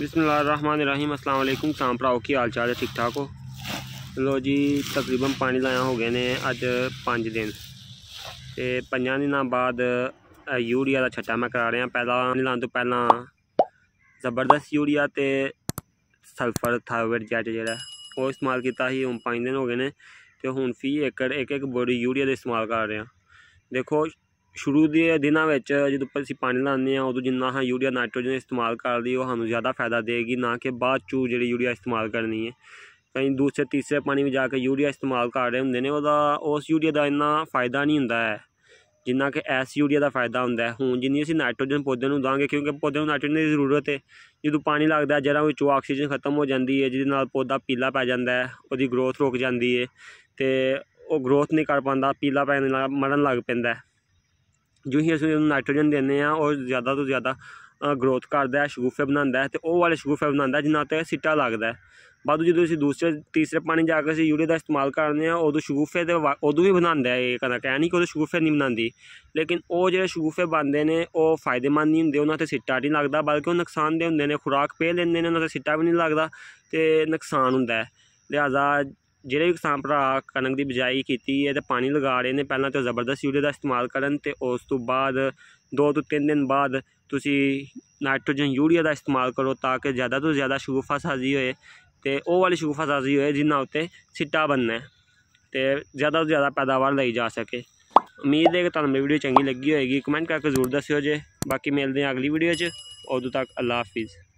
ਬਿਸਮਿਲ੍ਲਾਹਿਰਰahmanirrahim ਅਸਲਾਮ ਵਾਲੇਕੁਮ ਤਾਂ ਭਰਾਓ ਕੀ ਹਾਲ ਚਾਲ ਹੈ ਠੀਕ ਠਾਕ ਹੋ ਲੋ ਜੀ ਤਕਰੀਬਨ ਪਾਣੀ ਲਾਇਆ ਹੋ ਗਏ ਨੇ ਅੱਜ 5 ਦਿਨ ਤੇ ਪੰਜਾਂ ਦਿਨਾਂ ਬਾਅਦ ਯੂਰੀਆ ਦਾ ਛੱਟਾ ਮੈਂ ਕਰਾ ਰਿਹਾ ਪਹਿਲਾਂ ਲਾਉਣ ਤੋਂ ਪਹਿਲਾਂ ਜ਼ਬਰਦਸਤ ਯੂਰੀਆ ਤੇ ਸਲਫਰ ਥਾਇਰੋਇਡ ਜੈਟ ਜਿਹੜਾ ਉਹ ਇਸਤੇਮਾਲ ਕੀਤਾ ਸੀ ਹੁਣ 5 ਦਿਨ ਹੋ ਗਏ ਨੇ ਤੇ ਹੁਣ ਫੀ ਏਕੜ ਇੱਕ ਇੱਕ ਬੋਰੀ ਯੂਰੀਆ ਦੇ ਇਸਤੇਮਾਲ ਕਰ ਰਿਹਾ ਦੇਖੋ ਸ਼ੁਰੂ ਦੇ ਦਿਨਾਂ ਵਿੱਚ ਜਦੋਂ ਅਸੀਂ ਪਾਣੀ ਲਾਉਂਦੇ ਆ ਉਦੋਂ ਜਿੰਨਾ ਹਾਂ ਯੂਰੀਆ ਨਾਈਟ੍ਰੋਜਨ ਇਸਤੇਮਾਲ ਕਰਦੀ ਉਹ ਸਾਨੂੰ ਜ਼ਿਆਦਾ ਫਾਇਦਾ ਦੇਗੀ ਨਾ ਕਿ ਬਾਅਦ ਚੂ ਜਿਹੜੀ ਯੂਰੀਆ ਇਸਤੇਮਾਲ ਕਰਨੀ ਹੈ ਕਈ ਦੂਸਰੇ ਤੀਸਰੇ ਪਾਣੀ ਵਿੱਚ ਜਾ ਕੇ ਯੂਰੀਆ ਇਸਤੇਮਾਲ ਕਰ ਰਹੇ ਹੁੰਦੇ ਨੇ ਉਹਦਾ ਉਸ ਯੂਰੀਆ ਦਾ ਇੰਨਾ ਫਾਇਦਾ ਨਹੀਂ ਹੁੰਦਾ ਹੈ ਜਿੰਨਾ ਕਿ ਐਸ ਯੂਰੀਆ ਦਾ ਫਾਇਦਾ ਹੁੰਦਾ ਹੈ ਹੁਣ ਜਿੰਨੀ ਅਸੀਂ ਨਾਈਟ੍ਰੋਜਨ ਪੌਦੇ ਨੂੰ ਦਾਂਗੇ ਕਿਉਂਕਿ ਪੌਦੇ ਨੂੰ ਨਾਈਟ੍ਰੋਜਨ ਦੀ ਜ਼ਰੂਰਤ ਹੈ ਜਦੋਂ ਪਾਣੀ ਲੱਗਦਾ ਜੜ੍ਹਾਂ ਵਿੱਚੋਂ ਆਕਸੀਜਨ ਖਤਮ ਹੋ ਜਾਂਦੀ ਹੈ ਜਿਹਦੇ ਨਾਲ ਪੌਦਾ ਪੀਲਾ ਪੈ ਜਾਂਦਾ ਹੈ ਉਹਦੀ ਗਰੋਥ ਰੁਕ ਜਾਂਦੀ ਹੈ ਤੇ ਉਹ ਗਰੋਥ ਨਹੀਂ ਕਰ ਪਾਉਂਦਾ ਪੀਲਾ ਪੈਣ ਨਾਲ ਮਰਨ ਲੱਗ ਪੈਂਦਾ ਜੋ ਹੀ ਅਸੀਂ ਉਹਨੂੰ ਨਾਈਟ੍ਰੋਜਨ ਦਿੰਦੇ ਆ ਉਹ ਜ਼ਿਆਦਾ ਤੋਂ ਜ਼ਿਆਦਾ ਗਰੋਥ ਕਰਦਾ ਹੈ ਸ਼ਗੂਫੇ ਬਣਾਉਂਦਾ ਹੈ ਤੇ ਉਹ ਵਾਲੇ ਸ਼ਗੂਫੇ ਬਣਾਉਂਦਾ ਜਿਨ੍ਹਾਂ 'ਤੇ ਸਿੱਟਾ ਲੱਗਦਾ ਬਾਅਦ ਜਦੋਂ ਅਸੀਂ ਦੂਸਰੇ ਤੀਸਰੇ ਪਾਣੀ ਜਾ ਕੇ ਅਸੀਂ ਯੂਰੀਆ ਦਾ ਇਸਤੇਮਾਲ ਕਰਦੇ ਆ ਉਦੋਂ ਸ਼ਗੂਫੇ ਤੇ ਉਦੋਂ ਵੀ ਬਣਾਉਂਦਾ ਇਹ ਕਹਿੰਦਾ ਕਹਿ ਨਹੀਂ ਕਿ ਉਦੋਂ ਸ਼ਗੂਫੇ ਨਹੀਂ ਬਣਾਉਂਦੀ ਲੇਕਿਨ ਉਹ ਜਿਹੜੇ ਸ਼ਗੂਫੇ ਬਣਦੇ ਨੇ ਉਹ ਫਾਇਦੇਮੰਦ ਨਹੀਂ ਹੁੰਦੇ ਉਹਨਾਂ 'ਤੇ ਸਿੱਟਾ ਨਹੀਂ ਲੱਗਦਾ ਬਲਕਿ ਉਹ ਨੁਕਸਾਨ ਦੇ ਹੁੰਦੇ ਨੇ ਖੁਰਾਕ ਪੇ ਲੈਂਦੇ ਨੇ ਉਹਨਾਂ 'ਤੇ ਸਿੱਟਾ ਵੀ ਨਹੀਂ ਲੱਗਦਾ ਤੇ ਨੁਕਸਾਨ ਹੁੰਦਾ ਹੈ ਲਿਹਾਜ਼ਾ ਜਿਹੜੇ ਵੀ ਕਿਸਾਨ ਭਰਾ ਕਣਕ ਦੀ ਬਿਜਾਈ ਕੀਤੀ ਹੈ ਤੇ ਪਾਣੀ ਲਗਾ ਰਹੇ ਨੇ ਪਹਿਲਾਂ ਤੇ ਜ਼ਬਰਦਸਤ ਯੂਰੀਆ ਦਾ ਇਸਤੇਮਾਲ ਕਰਨ ਤੇ ਉਸ ਤੋਂ ਬਾਅਦ ਦੋ ਤੋਂ ਤਿੰਨ ਦਿਨ ਬਾਅਦ ਤੁਸੀਂ ਨਾਈਟ੍ਰੋਜਨ ਯੂਰੀਆ ਦਾ ਇਸਤੇਮਾਲ ਕਰੋ ਤਾਂ ਕਿ ਜ਼ਿਆਦਾ ਤੋਂ ਜ਼ਿਆਦਾ ਸ਼ੂਫਾ ਸਾਜ਼ੀ ਹੋਏ ਤੇ ਉਹ ਵਾਲੀ ਸ਼ੂਫਾ ਸਾਜ਼ੀ ਹੋਏ ਜਿੰਨਾ ਉੱਤੇ ਸਿੱਟਾ ਬੰਨਣਾ ਤੇ ਜ਼ਿਆਦਾ ਤੋਂ ਜ਼ਿਆਦਾ ਪੈਦਾਵਾਰ ਲਈ ਜਾ ਸਕੇ ਉਮੀਦ ਹੈ ਕਿ ਤੁਹਾਨੂੰ ਮੇਰੀ ਵੀਡੀਓ ਚੰਗੀ ਲੱਗੀ ਹੋਏਗੀ ਕਮੈਂਟ ਕਰਕੇ ਜ਼ਰੂਰ ਦੱਸਿਓ ਜੇ ਬਾਕੀ ਮਿਲਦੇ ਹਾਂ ਅਗਲੀ ਵੀਡੀਓ 'ਚ ਉਦੋਂ ਤੱਕ ਅੱਲਾ ਹਾਫਿਜ਼